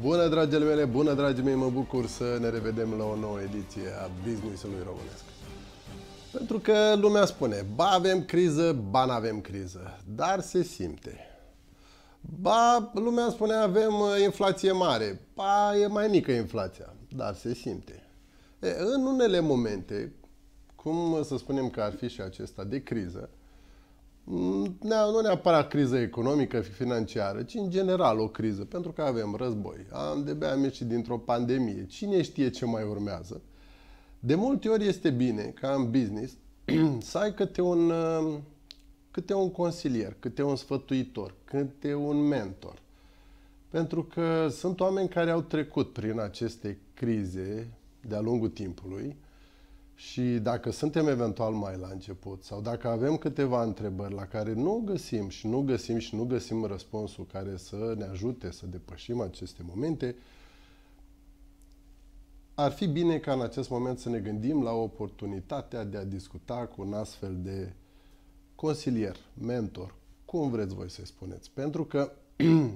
Bună, dragele mele, bună, dragii mei, mă bucur să ne revedem la o nouă ediție a Businessului Românesc. Pentru că lumea spune, ba avem criză, ba n-avem criză, dar se simte. Ba, lumea spune, avem uh, inflație mare, ba, e mai mică inflația, dar se simte. E, în unele momente, cum să spunem că ar fi și acesta de criză, Mm, nu neapărat criză economică, financiară, ci în general o criză, pentru că avem război, am de bea și dintr-o pandemie, cine știe ce mai urmează. De multe ori este bine, ca în business, să ai câte un, uh, câte un consilier, câte un sfătuitor, câte un mentor. Pentru că sunt oameni care au trecut prin aceste crize de-a lungul timpului, și dacă suntem eventual mai la început sau dacă avem câteva întrebări la care nu găsim și nu găsim și nu găsim răspunsul care să ne ajute să depășim aceste momente, ar fi bine ca în acest moment să ne gândim la oportunitatea de a discuta cu un astfel de consilier, mentor, cum vreți voi să-i spuneți. Pentru că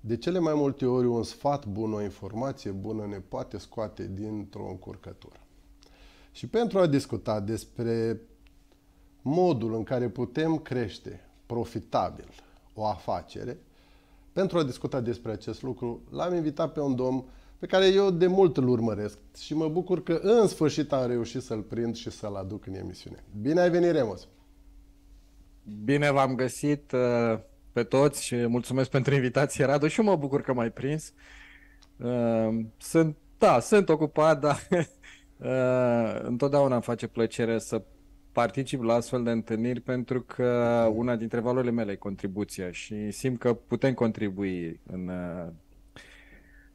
de cele mai multe ori un sfat bun, o informație bună ne poate scoate dintr-o încurcătură. Și pentru a discuta despre modul în care putem crește profitabil o afacere, pentru a discuta despre acest lucru, l-am invitat pe un domn pe care eu de mult îl urmăresc și mă bucur că în sfârșit am reușit să-l prind și să-l aduc în emisiune. Bine ai venit, Remus! Bine v-am găsit uh, pe toți și mulțumesc pentru invitație, Radu, și mă bucur că m-ai prins. Uh, sunt, da, sunt ocupat, dar Uh, întotdeauna îmi face plăcere să particip la astfel de întâlniri pentru că una dintre valorile mele e contribuția și simt că putem contribui în uh,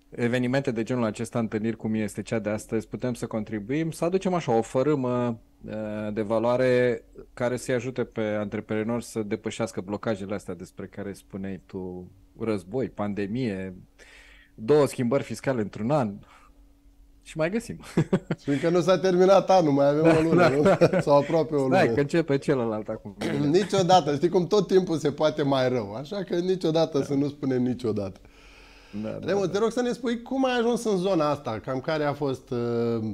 evenimente de genul acesta, întâlniri cum este cea de astăzi, putem să contribuim, să aducem așa o fărâmă uh, de valoare care să-i ajute pe antreprenori să depășească blocajele astea despre care spuneai tu, război, pandemie, două schimbări fiscale într-un an, și mai găsim. Și că nu s-a terminat anul, mai avem da, o lună, da, nu? Da. sau aproape o lună. Hai că începe celălalt acum. niciodată, știi cum tot timpul se poate mai rău, așa că niciodată da. să nu spunem niciodată. Da, Remo, da, da. te rog să ne spui cum ai ajuns în zona asta, cam care a fost uh,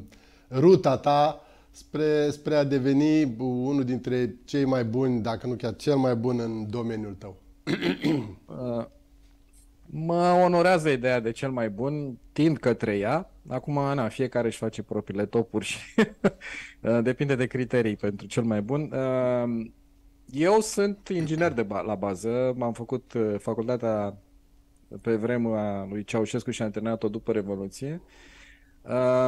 ruta ta spre, spre a deveni unul dintre cei mai buni, dacă nu chiar cel mai bun în domeniul tău. uh, mă onorează ideea de cel mai bun, tind către ea. Acum, na, fiecare își face propriile topuri și uh, depinde de criterii pentru cel mai bun. Uh, eu sunt inginer de ba- la bază, m-am făcut uh, facultatea pe vremea lui Ceaușescu și am terminat-o după Revoluție.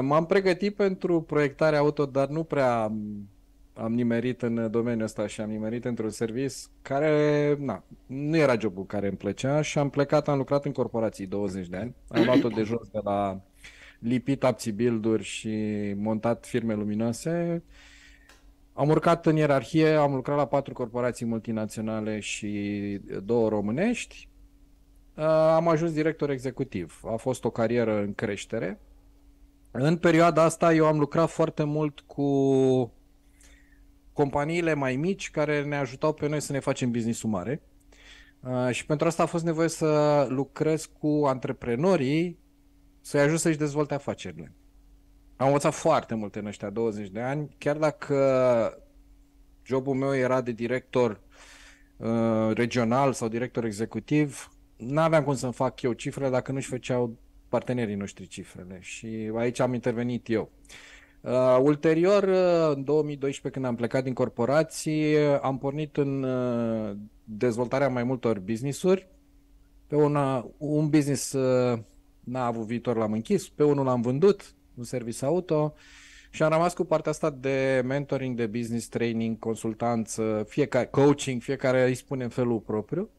M-am pregătit pentru proiectare auto, dar nu prea am, am nimerit în domeniul ăsta și am nimerit într-un servis care na, nu era jobul care îmi plăcea și am plecat, am lucrat în corporații 20 de ani. Am luat-o de jos de la lipit apții build și montat firme luminoase. Am urcat în ierarhie, am lucrat la patru corporații multinaționale și două românești. Uh, am ajuns director executiv. A fost o carieră în creștere. În perioada asta eu am lucrat foarte mult cu companiile mai mici care ne ajutau pe noi să ne facem business mare. Uh, și pentru asta a fost nevoie să lucrez cu antreprenorii să-i ajut să-și dezvolte afacerile. Am învățat foarte multe în ăștia 20 de ani, chiar dacă jobul meu era de director uh, regional sau director executiv, n-aveam cum să-mi fac eu cifrele dacă nu-și făceau partenerii noștri cifrele și aici am intervenit eu. Uh, ulterior, uh, în 2012, când am plecat din corporații, am pornit în uh, dezvoltarea mai multor business-uri, pe una, un business uh, n-a avut viitor, l-am închis, pe unul l-am vândut, un service auto și am rămas cu partea asta de mentoring, de business training, consultanță, uh, fiecare coaching, fiecare îi spune în felul propriu,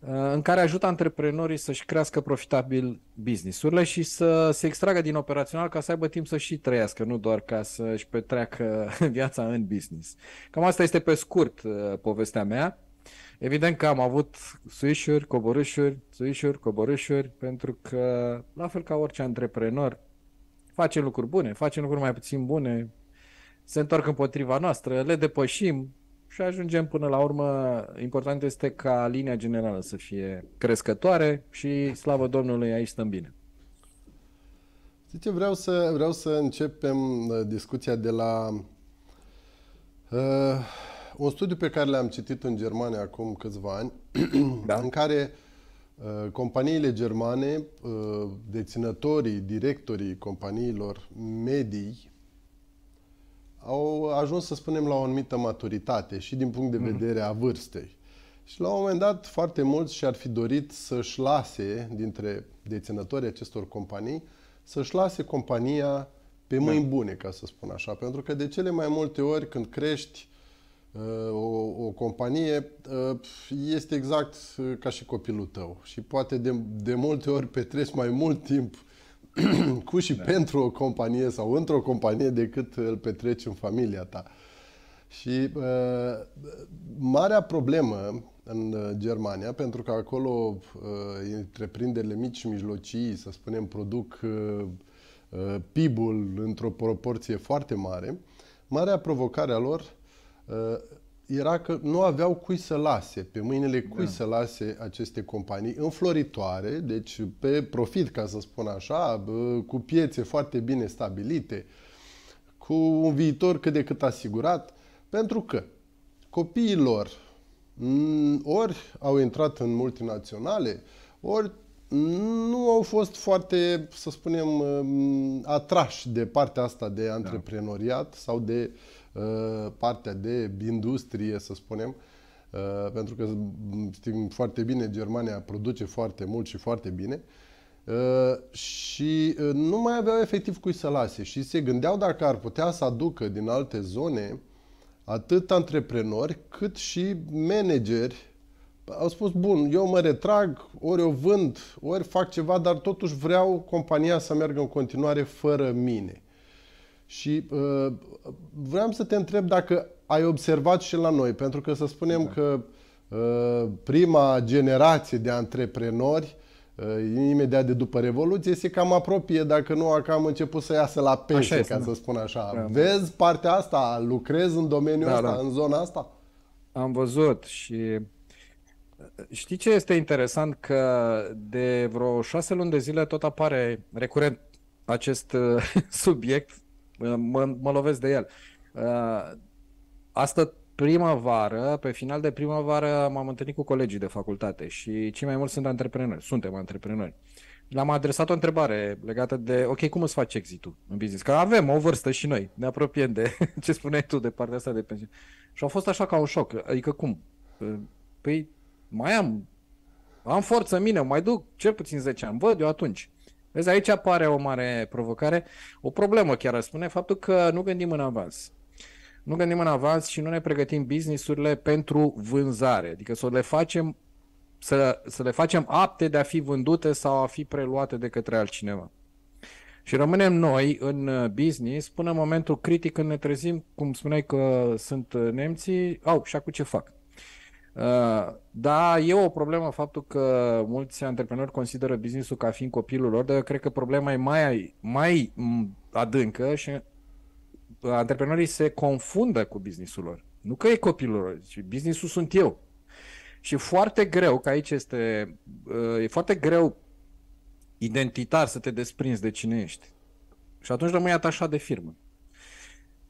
uh, în care ajută antreprenorii să-și crească profitabil businessurile și să se extragă din operațional ca să aibă timp să și trăiască, nu doar ca să-și petreacă viața în business. Cam asta este pe scurt uh, povestea mea. Evident că am avut suișuri, coborâșuri, suișuri, coborâșuri, pentru că, la fel ca orice antreprenor, face lucruri bune, face lucruri mai puțin bune, se întorc împotriva noastră, le depășim și ajungem până la urmă. Important este ca linia generală să fie crescătoare și, slavă Domnului, aici stăm bine. Zice, Vreau să, vreau să începem uh, discuția de la... Uh, un studiu pe care l-am citit în Germania acum câțiva ani, da. în care uh, companiile germane, uh, deținătorii, directorii companiilor medii, au ajuns, să spunem, la o anumită maturitate și din punct de mhm. vedere a vârstei. Și la un moment dat, foarte mulți și-ar fi dorit să-și lase, dintre deținătorii acestor companii, să-și lase compania pe da. mâini bune, ca să spun așa. Pentru că de cele mai multe ori când crești Uh, o, o companie, uh, este exact uh, ca și copilul tău. Și poate de, de multe ori petreci mai mult timp cu și da. pentru o companie sau într-o companie decât îl petreci în familia ta. Și uh, marea problemă în Germania, pentru că acolo uh, întreprinderile mici și mijlocii, să spunem, produc uh, uh, PIB-ul într-o proporție foarte mare, marea provocare a lor Uh, era că nu aveau cui să lase, pe mâinile cui da. să lase aceste companii înfloritoare, deci pe profit, ca să spun așa, cu piețe foarte bine stabilite, cu un viitor cât de cât asigurat, pentru că copiii lor mm, ori au intrat în multinaționale, ori nu au fost foarte, să spunem, uh, atrași de partea asta de da. antreprenoriat da. sau de uh, Uh, partea de industrie, să spunem, uh, pentru că știm foarte bine, Germania produce foarte mult și foarte bine uh, și nu mai aveau efectiv cui să lase și se gândeau dacă ar putea să aducă din alte zone atât antreprenori cât și manageri au spus, bun, eu mă retrag, ori o vând, ori fac ceva, dar totuși vreau compania să meargă în continuare fără mine. Și uh, vreau să te întreb dacă ai observat și la noi, pentru că să spunem da. că uh, prima generație de antreprenori uh, imediat de după Revoluție, se cam apropie, dacă nu a cam început să iasă la pește, ca da. să spun așa. Da, da. Vezi partea asta? Lucrezi în domeniul da, ăsta, da. în zona asta? Am văzut și uh, știi ce este interesant? Că de vreo șase luni de zile tot apare recurent acest uh, subiect mă, mă lovesc de el. Uh, asta primăvară, pe final de primăvară m-am întâlnit cu colegii de facultate și cei mai mulți sunt antreprenori, suntem antreprenori. Le-am adresat o întrebare legată de, ok, cum îți faci exitul în business? Că avem o vârstă și noi, ne apropiem de ce spuneai tu de partea asta de pensiune. Și a fost așa ca un șoc, adică cum? Uh, păi mai am, am forță în mine, mai duc cel puțin 10 ani, văd eu atunci. Vezi, aici apare o mare provocare, o problemă chiar a spune, faptul că nu gândim în avans. Nu gândim în avans și nu ne pregătim businessurile pentru vânzare, adică să le facem să, să le facem apte de a fi vândute sau a fi preluate de către altcineva. Și rămânem noi în business până în momentul critic când ne trezim, cum spuneai că sunt nemții, au, și acum ce fac? Uh, da, e o problemă faptul că mulți antreprenori consideră businessul ca fiind copilul lor, dar eu cred că problema e mai, mai adâncă și uh, antreprenorii se confundă cu businessul lor. Nu că e copilul lor, ci businessul sunt eu. Și foarte greu, că aici este, uh, e foarte greu identitar să te desprinzi de cine ești. Și atunci rămâi atașat de firmă.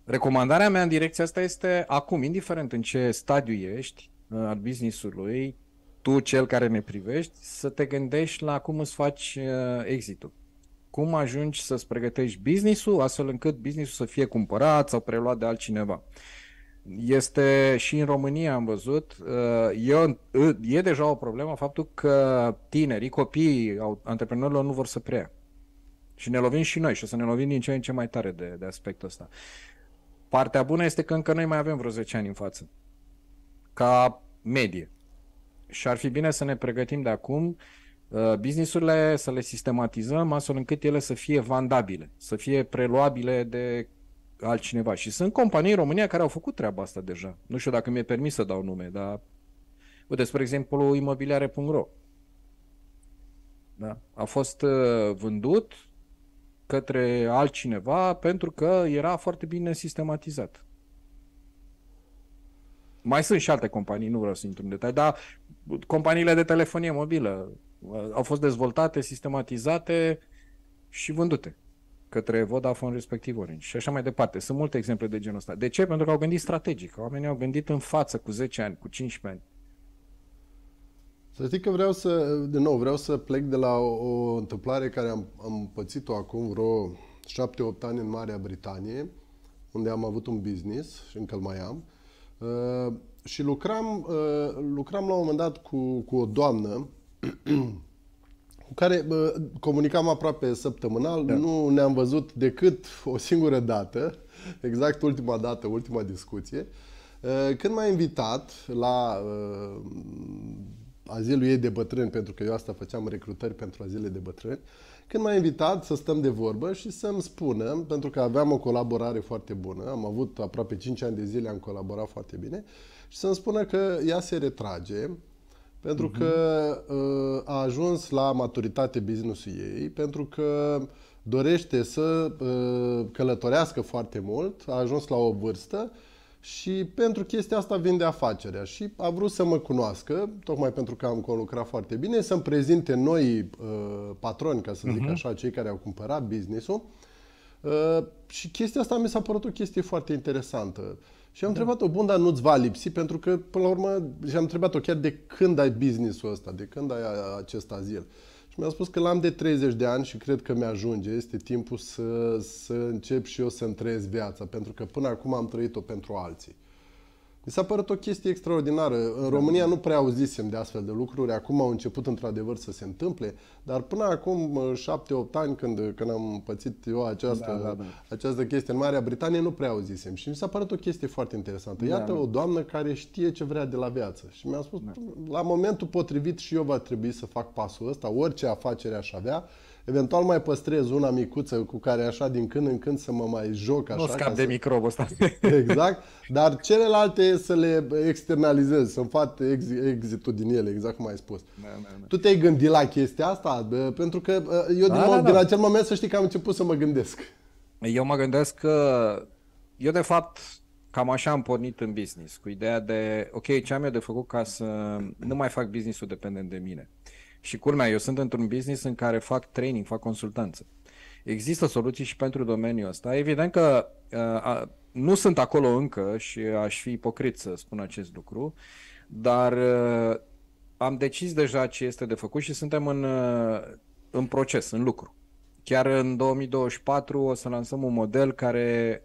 Recomandarea mea în direcția asta este acum, indiferent în ce stadiu ești, Uh, al business-ului, tu, cel care ne privești, să te gândești la cum îți faci uh, exitul. Cum ajungi să-ți pregătești business-ul astfel încât business-ul să fie cumpărat sau preluat de altcineva. Este și în România am văzut, uh, e, e deja o problemă faptul că tinerii, copiii antreprenorilor nu vor să preia. Și ne lovim și noi și o să ne lovim din ce în ce mai tare de, de aspectul ăsta. Partea bună este că încă noi mai avem vreo 10 ani în față ca medie. Și ar fi bine să ne pregătim de acum uh, businessurile să le sistematizăm astfel încât ele să fie vandabile, să fie preluabile de altcineva. Și sunt companii în România care au făcut treaba asta deja. Nu știu dacă mi-e permis să dau nume, dar uite, spre exemplu, imobiliare.ro da? a fost uh, vândut către altcineva pentru că era foarte bine sistematizat. Mai sunt și alte companii, nu vreau să intru în detalii, dar companiile de telefonie mobilă uh, au fost dezvoltate, sistematizate și vândute către Vodafone respectiv Orange și așa mai departe. Sunt multe exemple de genul ăsta. De ce? Pentru că au gândit strategic. Oamenii au gândit în față cu 10 ani, cu 15 ani. Să știi că vreau să, de nou, vreau să plec de la o, o întâmplare care am, am pățit-o acum vreo 7-8 ani în Marea Britanie, unde am avut un business și încă îl mai am. Uh, Uh, și lucram, uh, lucram la un moment dat cu, cu o doamnă cu care uh, comunicam aproape săptămânal, da. nu ne-am văzut decât o singură dată, exact ultima dată, ultima discuție, uh, când m-a invitat la uh, azilul ei de bătrâni, pentru că eu asta făceam recrutări pentru azile de bătrâni, când m-a invitat să stăm de vorbă și să-mi spună, pentru că aveam o colaborare foarte bună, am avut aproape 5 ani de zile, am colaborat foarte bine, și să-mi spună că ea se retrage pentru uh-huh. că uh, a ajuns la maturitate businessul ei, pentru că dorește să uh, călătorească foarte mult, a ajuns la o vârstă uh, și pentru chestia asta vinde afacerea și a vrut să mă cunoască, tocmai pentru că am conlucrat foarte bine, să-mi prezinte noi uh, patroni, ca să zic uh-huh. așa, cei care au cumpărat business-ul. Uh, și chestia asta mi s-a părut o chestie foarte interesantă. Și am da. întrebat-o, bun, dar nu-ți va lipsi? Pentru că, până la urmă, și-am întrebat-o chiar de când ai business-ul ăsta, de când ai acest azil. Uh, și mi-a spus că l-am de 30 de ani și cred că mi-ajunge. Este timpul să, să încep și eu să-mi trăiesc viața, pentru că până acum am trăit-o pentru alții. Mi s-a părut o chestie extraordinară. În da. România nu prea auzisem de astfel de lucruri. Acum au început într-adevăr să se întâmple, dar până acum 7-8 ani când, când am pățit eu această, da, da, da. această chestie în Marea Britanie, nu prea auzisem. Și mi s-a părut o chestie foarte interesantă. Da, Iată da, da. o doamnă care știe ce vrea de la viață. Și mi-a spus, da. la momentul potrivit și eu va trebui să fac pasul ăsta, orice afacere aș avea, Eventual mai păstrez una micuță cu care așa din când în când să mă mai joc așa. Nu scap de să... microbul ăsta. Exact, dar celelalte să le externalizez, să-mi fac ex- exitul din ele, exact cum ai spus. Da, da, da. Tu te-ai gândit la chestia asta? Pentru că eu da, din, da, da. din acel moment să știi că am început să mă gândesc. Eu mă gândesc că eu de fapt cam așa am pornit în business, cu ideea de ok, ce am eu de făcut ca să nu mai fac business-ul dependent de mine. Uh, și culmea, eu sunt într-un business în care fac training, fac consultanță. Există soluții și pentru domeniul ăsta. Evident că uh, nu sunt acolo încă și aș fi ipocrit să spun acest lucru, dar uh, am decis deja ce este de făcut și suntem în, uh, în proces, în lucru. Chiar în 2024 o să lansăm un model care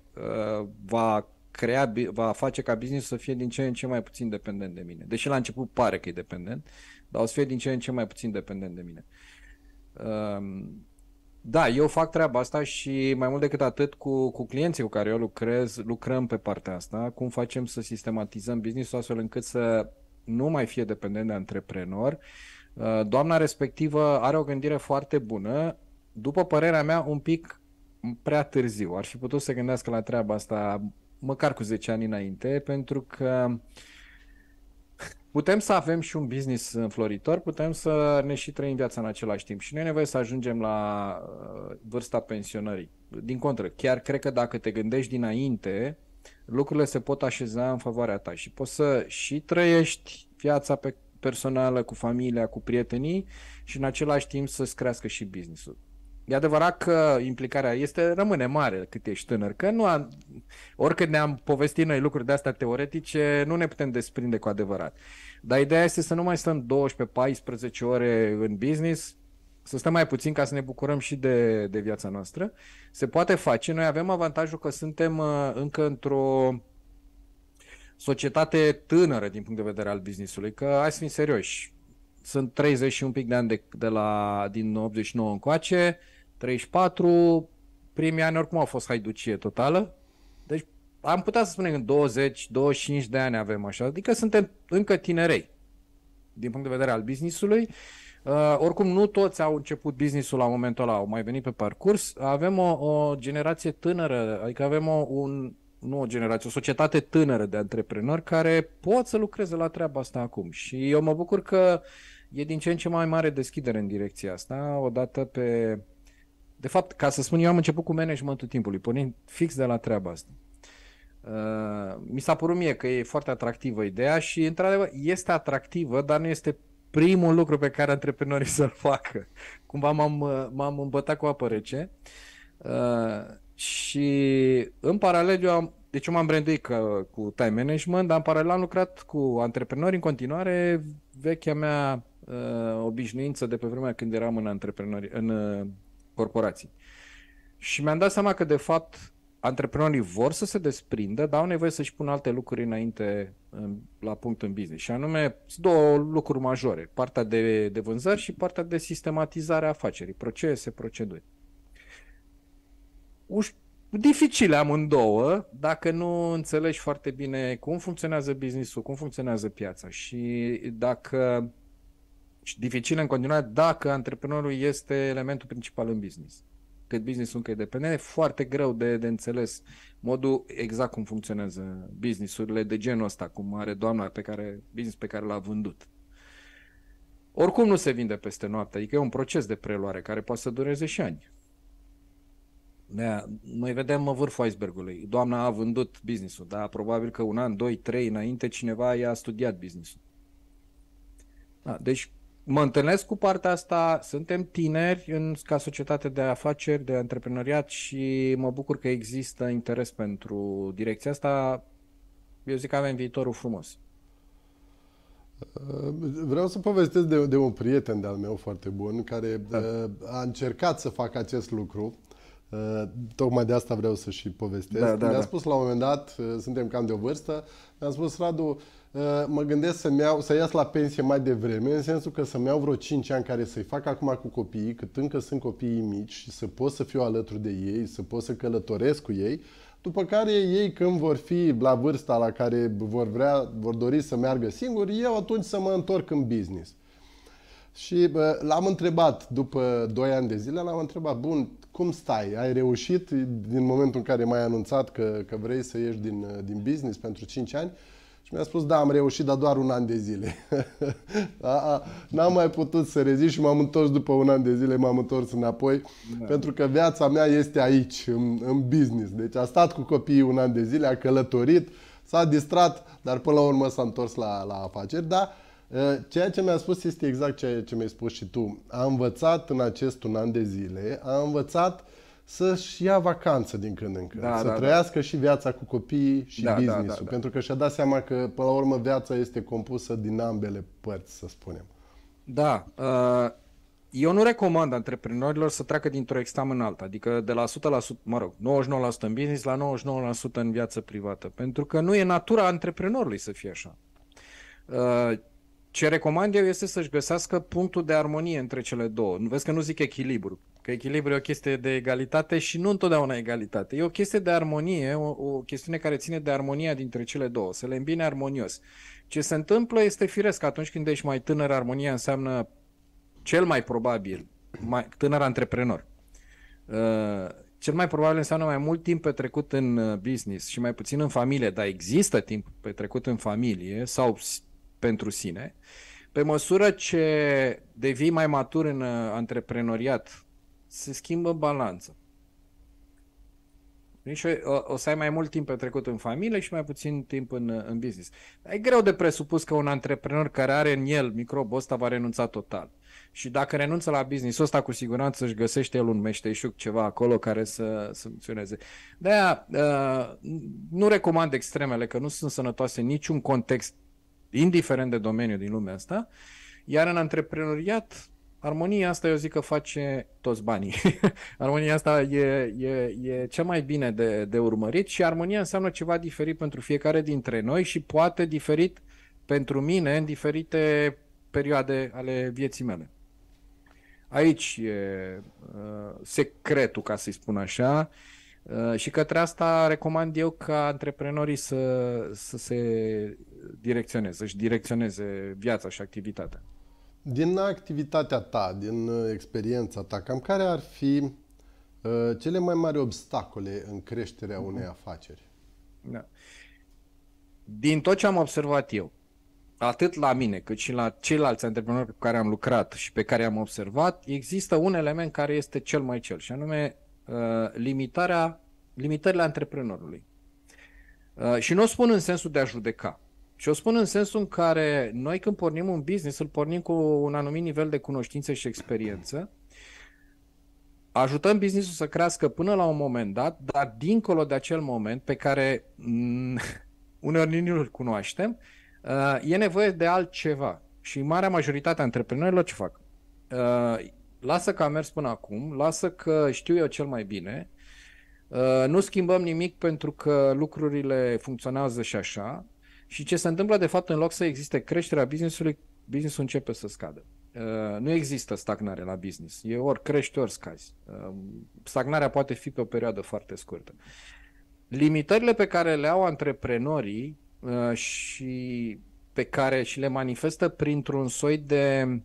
uh, va crea, va face ca business să fie din ce în ce mai puțin dependent de mine. Deși la început pare că e dependent, uh, dar o să fie din ce în ce mai puțin dependent de mine. Um, da, eu fac treaba asta și mai mult decât atât cu, cu clienții cu care eu lucrez, lucrăm pe partea asta, cum facem să sistematizăm business-ul astfel încât să nu mai fie dependent de antreprenor. Ehm, doamna respectivă are o gândire foarte bună, după părerea mea un pic prea târziu. Ar fi putut să gândească la treaba asta măcar cu 10 ani înainte, pentru că uh, putem să avem și un business înfloritor, putem să ne și trăim viața în același timp și nu e nevoie să ajungem la uh, vârsta pensionării. Din contră, chiar cred că dacă te gândești dinainte, lucrurile se pot așeza în favoarea ta și poți să și trăiești viața pe personală, cu familia, cu prietenii și în același timp să-ți crească și businessul. E adevărat că implicarea este rămâne mare cât ești tânăr, că nu a, oricât ne-am povestit noi lucruri de astea teoretice, nu ne putem desprinde cu adevărat. Dar ideea este să nu mai stăm 12-14 ore în business, să stăm mai puțin ca să ne bucurăm și de, de viața noastră. Se poate face. Noi avem avantajul că suntem uh, încă într-o societate tânără din punct de vedere al businessului, că hai să fim serioși. Sunt 30 și un pic de ani de, de la, din 89 încoace, 34, primii ani oricum au fost haiducie totală, am putea să spunem că 20, 25 de ani avem așa, adică suntem încă tinerei din punct de vedere al businessului. Uh, oricum, nu toți au început businessul la momentul ăla, au mai venit pe parcurs. Avem o, o generație tânără, adică avem o, un, nu o generație, o societate tânără de antreprenori care pot să lucreze la treaba asta acum. Și eu mă bucur că e din ce în ce mai mare deschidere în direcția asta, odată pe... De fapt, ca să spun, eu am început cu managementul timpului, pornind fix de la treaba asta. Uh, mi s-a părut mie că e foarte atractivă ideea și, într-adevăr, este atractivă, dar nu este primul lucru pe care antreprenorii să-l facă. Cumva m-am, uh, m-am îmbătat cu apă rece uh, și, în paralel, eu am, deci eu m-am branduit că, cu time management, dar în paralel am lucrat cu antreprenori în continuare. Vechea mea uh, obișnuință de pe vremea când eram în antreprenori, în uh, corporații. Și mi-am dat seama că, de fapt, antreprenorii vor să se desprindă, dar au nevoie să-și pună alte lucruri înainte în, la punct în business. Și anume două lucruri majore, partea de, de vânzări și partea de sistematizare a afacerii, procese, proceduri. Uș- dificile amândouă dacă nu înțelegi foarte bine cum funcționează business cum funcționează piața și dacă și dificile în continuare dacă antreprenorul este elementul principal în business cât business-ul încă e de PNL, foarte greu de, de înțeles modul exact cum funcționează businessurile de genul ăsta, cum are doamna pe care, business pe care l-a vândut. Oricum nu se vinde peste noapte, adică e un proces de preluare care poate să dureze și ani. Da, noi vedem vârful icebergului. Doamna a vândut businessul, dar probabil că un an, doi, trei înainte cineva i-a studiat businessul. Da, deci mă întâlnesc cu partea asta, suntem tineri în, ca societate de afaceri, de antreprenoriat și mă bucur că există interes pentru direcția asta. Eu zic că avem viitorul frumos. Uh, vreau să povestesc de, de un prieten de-al meu foarte bun care da. a încercat să facă acest lucru Uh, tocmai de asta vreau să și povestesc. Da, da, Mi-a da. spus la un moment dat, uh, suntem cam de o vârstă, mi-a spus Radu, uh, mă gândesc să-mi iau, să ias la pensie mai devreme, în sensul că să-mi iau vreo 5 ani care să-i fac acum cu copiii, cât încă sunt copiii mici și să pot să fiu alături de ei, să pot să călătoresc cu ei, după care ei când vor fi la vârsta la care vor vrea, vor dori să meargă singuri, eu atunci să mă întorc în business. Și l-am întrebat, după 2 ani de zile, l-am întrebat, bun, cum stai? Ai reușit din momentul în care m-ai anunțat că, că vrei să ieși din, din business pentru 5 ani? Și mi-a spus, da, am reușit, dar doar un an de zile. da, n-am mai putut să rezist și m-am întors după un an de zile, m-am întors înapoi, da. pentru că viața mea este aici, în, în business. Deci a stat cu copiii un an de zile, a călătorit, s-a distrat, dar până la urmă s-a întors la, la afaceri, dar Uh, ceea ce mi-a spus este exact ceea ce mi-ai spus și tu. A învățat în acest un an de zile, a învățat să-și ia vacanță din când în când, da, să da, da. trăiască da. și viața cu copiii și da, business da, da, da. pentru că și-a dat seama că, până la urmă, viața este compusă din ambele părți, să spunem. Da, uh, eu nu recomand antreprenorilor să treacă dintr-o extremă în alta, adică de la 100%, mă rog, 99% în business la 99% în viață privată, pentru că nu e natura antreprenorului să fie așa. Uh, ce recomand eu este să-și găsească punctul de armonie între cele două. Nu Vezi că nu zic echilibru, că echilibru e o chestie de egalitate și nu întotdeauna egalitate. E o chestie de armonie, o, o chestiune care ține de armonia dintre cele două, să le îmbine armonios. Ce se întâmplă este firesc, atunci când ești mai tânăr, armonia înseamnă cel mai probabil mai tânăr antreprenor. Uh, cel mai probabil înseamnă mai mult timp petrecut în uh, business și mai puțin în familie, dar există timp petrecut în familie sau pentru sine. Pe măsură ce devii mai matur în uh, antreprenoriat, se schimbă balanța. Și o, o să ai mai mult timp petrecut în familie și mai puțin timp în, uh, în business. Dar e greu de presupus că un antreprenor care are în el microbul ăsta va renunța total. Și dacă renunță la business ăsta, cu siguranță își găsește el un meșteșug ceva acolo care să, să funcționeze. De-aia uh, nu recomand extremele, că nu sunt sănătoase niciun context indiferent de domeniu din lumea asta, iar în antreprenoriat, armonia asta eu zic că face toți banii. armonia asta e, e, e cea mai bine de, de urmărit și armonia înseamnă ceva diferit pentru fiecare dintre noi și poate diferit pentru mine în diferite perioade ale vieții mele. Aici e uh, secretul, ca să-i spun așa, uh, Uh, și către asta recomand eu ca antreprenorii să, să se direcționeze, să-și direcționeze viața și activitatea. Din activitatea ta, din uh, experiența ta, cam care ar fi uh, cele mai mari obstacole în creșterea mhm. unei afaceri? Da. Din tot ce am observat eu, atât la mine cât și la ceilalți antreprenori cu care am lucrat și pe care am observat, există un element care este cel mai cel și anume Uh, limitarea, limitările antreprenorului. Uh, și nu o spun în sensul de a judeca, și o spun în sensul în care noi când pornim un business, îl pornim cu un anumit nivel de cunoștință și experiență, ajutăm businessul să crească până la un moment dat, dar dincolo de acel moment pe care mm, uneori nu îl cunoaștem, uh, e nevoie de altceva. Și marea majoritate a antreprenorilor ce fac? lasă că am mers până acum, lasă că știu eu cel mai bine, uh, nu schimbăm nimic pentru că lucrurile funcționează și așa și ce se întâmplă de fapt în loc să existe creșterea businessului, businessul începe să scadă. Uh, nu există stagnare la business, e ori crești, ori scazi. Uh, stagnarea poate fi pe o perioadă foarte scurtă. Limitările pe care le au antreprenorii și pe care și le manifestă printr-un soi de uh,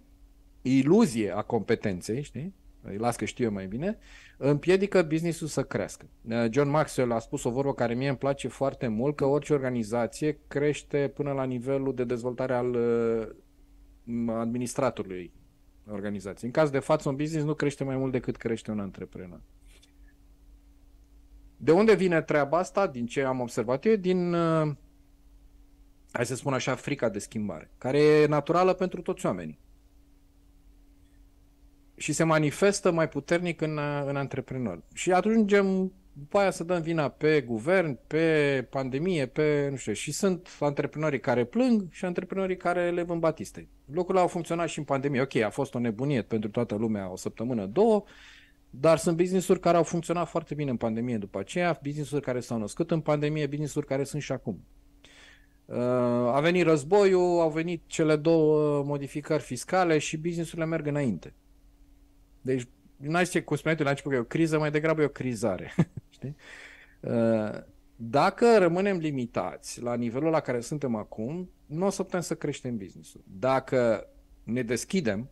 iluzie a competenței, știi? îi las că știu eu mai bine, împiedică businessul să crească. Uh, John Maxwell a spus o vorbă care mie îmi place foarte mult, că orice organizație crește până la nivelul de dezvoltare al uh, administratorului organizației. În caz de față, un business nu crește mai mult decât crește un antreprenor. De unde vine treaba asta, din ce am observat eu? Din, uh, hai să spun așa, frica de schimbare, care e naturală pentru toți oamenii și se manifestă mai puternic în, în antreprenori. Și ajungem după aia să dăm vina pe guvern, pe pandemie, pe nu știu. Și sunt antreprenorii care plâng și antreprenorii care le vând batiste. Lucrurile au funcționat și în pandemie. Ok, a fost o nebunie pentru toată lumea o săptămână, două, dar sunt business-uri care au funcționat foarte bine în pandemie după aceea, business-uri care s-au născut în pandemie, business-uri care sunt și acum. Uh, a venit războiul, au venit cele două modificări fiscale și businessurile merg înainte. Deci n-aș ce cu n-aș zice că e o criză, mai degrabă e o crizare. Știi? Uh, dacă rămânem limitați la nivelul la care suntem acum, nu o să putem să creștem businessul. Dacă ne deschidem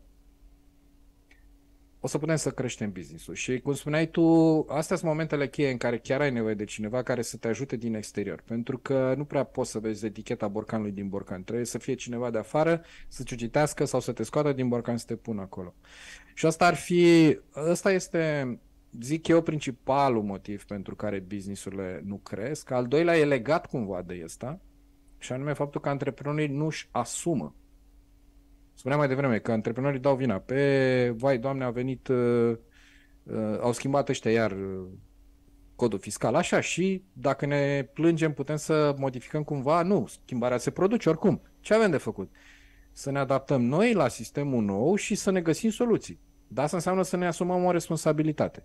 o să putem să creștem businessul. Și cum spuneai tu, astea sunt momentele cheie în care chiar ai nevoie de cineva care să te ajute din exterior, pentru că nu prea poți să vezi eticheta borcanului din borcan. Trebuie să fie cineva de afară să ciugitească sau să te scoată din borcan să te pună acolo. Și asta ar fi, asta este zic eu, principalul motiv pentru care businessurile nu cresc. Al doilea e legat cumva de ăsta, și anume faptul că antreprenorii nu-și asumă Spuneam mai devreme că antreprenorii dau vina pe, vai, doamne, a venit, uh, uh au schimbat ăștia iar uh, codul fiscal așa și dacă ne plângem putem să modificăm cumva, nu, schimbarea se produce oricum. Ce avem de făcut? Să ne adaptăm noi la sistemul nou și să ne găsim soluții. Dar asta înseamnă să ne asumăm o responsabilitate.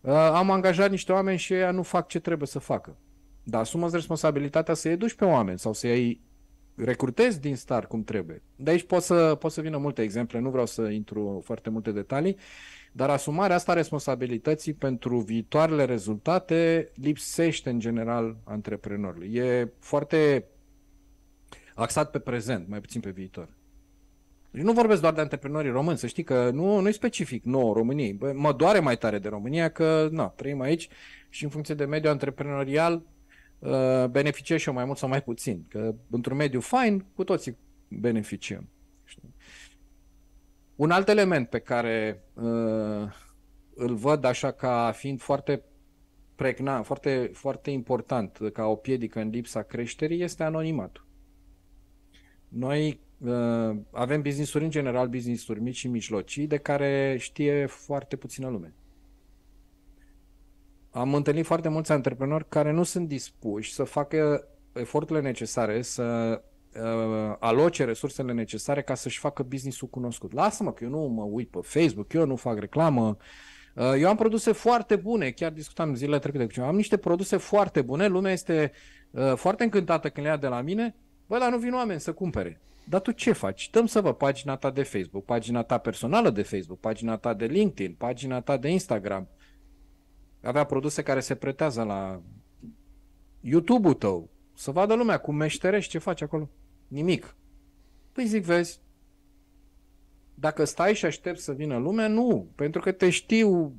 Uh, am angajat niște oameni și ei nu fac ce trebuie să facă. Dar asumă responsabilitatea să-i educi pe oameni sau să-i recrutezi din start cum trebuie. De aici pot să, pot să vină multe exemple, nu vreau să intru foarte multe detalii, dar asumarea asta responsabilității pentru viitoarele rezultate lipsește în general antreprenorului. E foarte axat pe prezent, mai puțin pe viitor. Eu deci nu vorbesc doar de antreprenorii români, să știi că nu, nu e specific nouă României. Bă, mă doare mai tare de România că, na, trăim aici și în funcție de mediul antreprenorial Uh, beneficiezi și eu mai mult sau mai puțin. Că într-un mediu fain, cu toții beneficiem. Un alt element pe care uh, îl văd așa ca fiind foarte pregna, foarte, foarte important ca o piedică în lipsa creșterii este anonimatul. Noi uh, avem business-uri în general, business-uri mici și mijlocii, de care știe foarte puțină lume am întâlnit foarte mulți antreprenori care nu sunt dispuși să facă eforturile necesare, să uh, aloce resursele necesare ca să-și facă business-ul cunoscut. Lasă-mă că eu nu mă uit pe Facebook, eu nu fac reclamă, uh, eu am produse foarte bune, chiar discutam zilele trecute cu ceva, am niște produse foarte bune, lumea este uh, foarte încântată când le ia de la mine, bă, dar nu vin oameni să cumpere. Dar tu ce faci? Dăm să vă pagina ta de Facebook, pagina ta personală de Facebook, pagina ta de LinkedIn, pagina ta de Instagram, uh, avea produse care se pretează la YouTube-ul tău, să vadă lumea cum meșterești, ce faci acolo. Nimic. Păi zic, vezi, dacă stai și aștepți să vină lumea, nu, pentru că te știu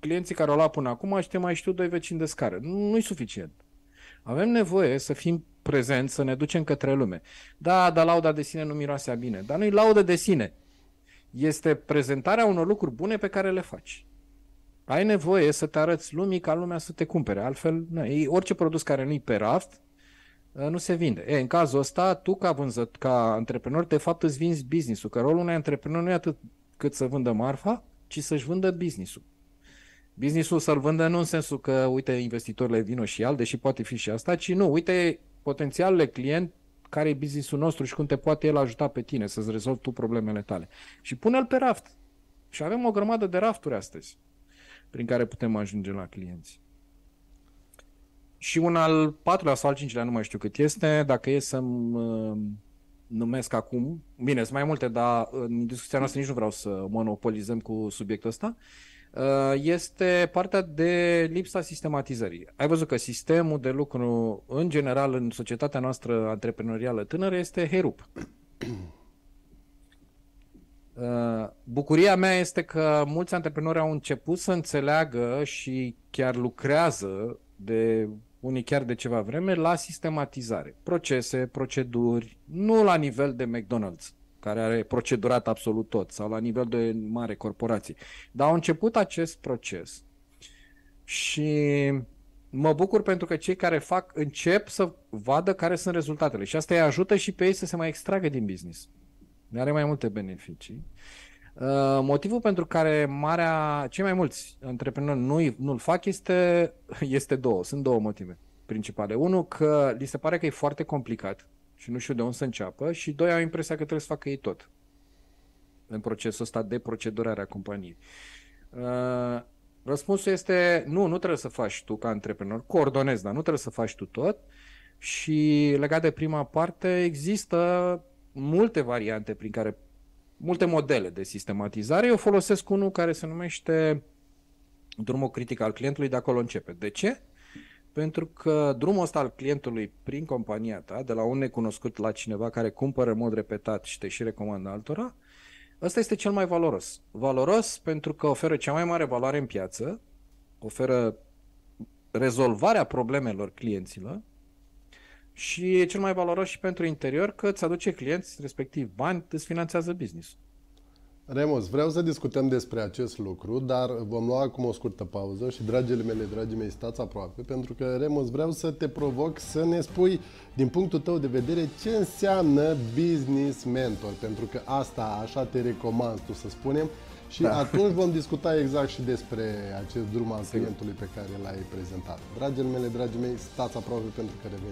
clienții care au luat până acum și te mai știu doi vecini de scară. Nu, e suficient. Avem nevoie să fim prezenți, să ne ducem către lume. Da, dar lauda de sine nu miroasea bine. Dar nu-i laudă de sine. Este prezentarea unor lucruri bune pe care le faci ai nevoie să te arăți lumii ca lumea să te cumpere. Altfel, e orice produs care nu-i pe raft uh, nu se vinde. E, în cazul ăsta, tu ca vânzător, ca antreprenor, de fapt îți vinzi business-ul, că rolul unui antreprenor nu e atât cât să vândă marfa, ci să-și vândă business-ul. Business-ul să-l vândă nu în sensul că, uite, investitorile vină și al, deși poate fi și asta, ci nu, uite, potențialele client care e business-ul nostru și cum te poate el ajuta pe tine să-ți rezolvi tu problemele tale. Și pune-l pe raft. Și avem o grămadă de rafturi astăzi prin care putem ajunge la clienți. Și un al patrulea sau al cincilea, nu mai știu cât este, dacă e să-mi uh, numesc acum, bine, sunt mai multe, dar în discuția noastră nici nu vreau să monopolizăm cu subiectul ăsta, uh, este partea de lipsa sistematizării. Ai văzut că sistemul de lucru, în general, în societatea noastră antreprenorială tânără, este herup. Uh, bucuria mea este că mulți antreprenori au început să înțeleagă și chiar lucrează de unii chiar de ceva vreme la sistematizare. Procese, proceduri, nu la nivel de McDonald's, care are procedurat absolut tot, sau la nivel de mare corporație, Dar au început acest proces și mă bucur pentru că cei care fac încep să vadă care sunt rezultatele și asta îi ajută și pe ei să se mai extragă din business are mai multe beneficii. Uh, motivul pentru care marea, cei mai mulți antreprenori nu, nu-l fac este, este două, sunt două motive principale. Unul, că li se pare că e foarte complicat și nu știu de unde să înceapă și doi, au impresia că trebuie să facă ei tot în procesul ăsta de procedurare a companiei. Uh, răspunsul este nu, nu trebuie să faci tu ca antreprenor, coordonezi, dar nu trebuie să faci tu tot. Și legat de prima parte, există multe variante prin care, multe modele de sistematizare. Eu folosesc unul care se numește drumul critic al clientului, de acolo începe. De ce? Pentru că drumul ăsta al clientului prin compania ta, de la un necunoscut la cineva care cumpără în mod repetat și te și recomandă altora, ăsta este cel mai valoros. Valoros pentru că oferă cea mai mare valoare în piață, oferă rezolvarea problemelor clienților și e cel mai valoros și pentru interior că îți aduce clienți, respectiv bani, îți finanțează business Remus, vreau să discutăm despre acest lucru, dar vom lua acum o scurtă pauză și, dragile mele, dragii mei, stați aproape, pentru că, Remus, vreau să te provoc să ne spui, din punctul tău de vedere, ce înseamnă business mentor, pentru că asta așa te recomand tu să spunem și da. atunci vom discuta exact și despre acest drum al clientului pe care l-ai prezentat. Dragile mele, dragii mei, stați aproape pentru că revenim.